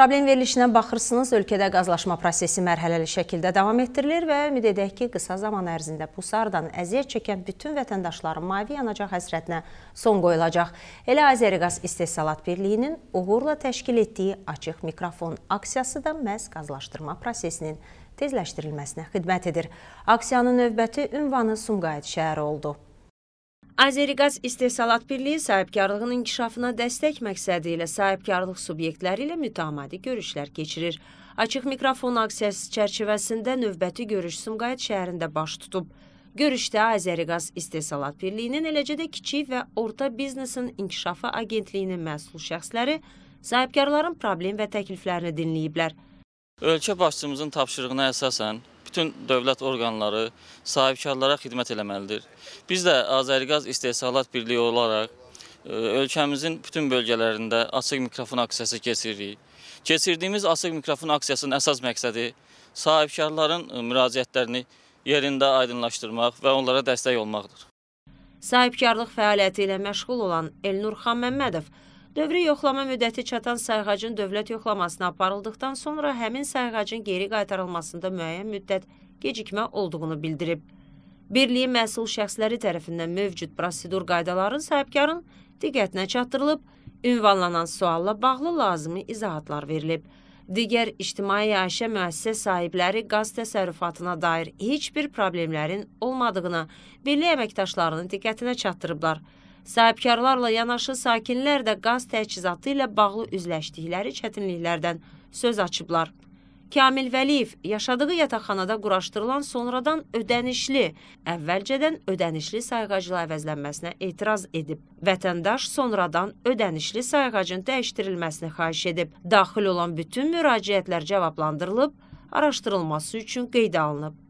Problem verilişinə baxırsınız, ölkədə qazlaşma prosesi mərhələli şəkildə davam etdirilir və ümid edək ki, qısa zaman ərzində pusardan əziyyət çəkən bütün vətəndaşların mavi yanacaq həsrətinə son qoyulacaq. Elə Azəriqaz İstehsalat Birliyinin uğurla təşkil etdiyi açıq mikrofon aksiyası da məhz qazlaşdırma prosesinin tezləşdirilməsinə xidmət edir. Aksiyanın növbəti ünvanı Sumqayıt şəhəri oldu. Azeriqaz İstehsalat Birliyi sahibkarlığın inkişafına dəstək məqsədi ilə sahibkarlıq subyektləri ilə mütəmadi görüşlər keçirir. Açıq mikrofon aksiyası çərçivəsində növbəti görüş Sumqayıt şəhərində baş tutub. Görüşdə Azeriqaz İstehsalat Birliyinin eləcə də kiçik və orta biznesin inkişafı agentliyinin məsul şəxsləri sahibkarların problem və təkliflərini dinləyiblər. Ölkə başçımızın tapşırığına əsasən bütün dövlət orqanları sahibkarlara xidmət eləməlidir. Biz də Azəriqaz İstehsalat Birliyi olaraq e, ölkəmizin bütün bölgələrində açıq mikrofon aksiyası keçiririk. Keçirdiyimiz açıq mikrofon aksiyasının əsas məqsədi sahibkarların e, müraciətlərini yerində aydınlaşdırmaq və onlara dəstək olmaqdır. Sahibkarlıq fəaliyyəti ilə məşğul olan Elnur Xan Məmmədov Dövrü yoxlama müddəti çatan sayğacın dövlət yoxlamasına aparıldıqdan sonra həmin sayğacın geri qaytarılmasında müəyyən müddət gecikmə olduğunu bildirib. Birliyin məsul şəxsləri tərəfindən mövcud prosedur qaydaların sahibkarın diqqətinə çatdırılıb, ünvanlanan sualla bağlı lazımi izahatlar verilib. Digər ictimai yaşa müəssisə sahibləri qaz təsərrüfatına dair heç bir problemlərin olmadığını, milli əməkdaşlarının diqqətinə çatdırıblar. Sahibkarlarla yanaşı sakinlər də qaz təchizatı ilə bağlı üzləşdikləri çətinliklərdən söz açıblar. Kamil Vəliyev yaşadığı yataqxanada quraşdırılan sonradan ödənişli, əvvəlcədən ödənişli sayğacla əvəzlənməsinə etiraz edib. Vətəndaş sonradan ödənişli sayğacın dəyişdirilməsini xahiş edib. Daxil olan bütün müraciətlər cavablandırılıb, araşdırılması üçün qeydə alınıb.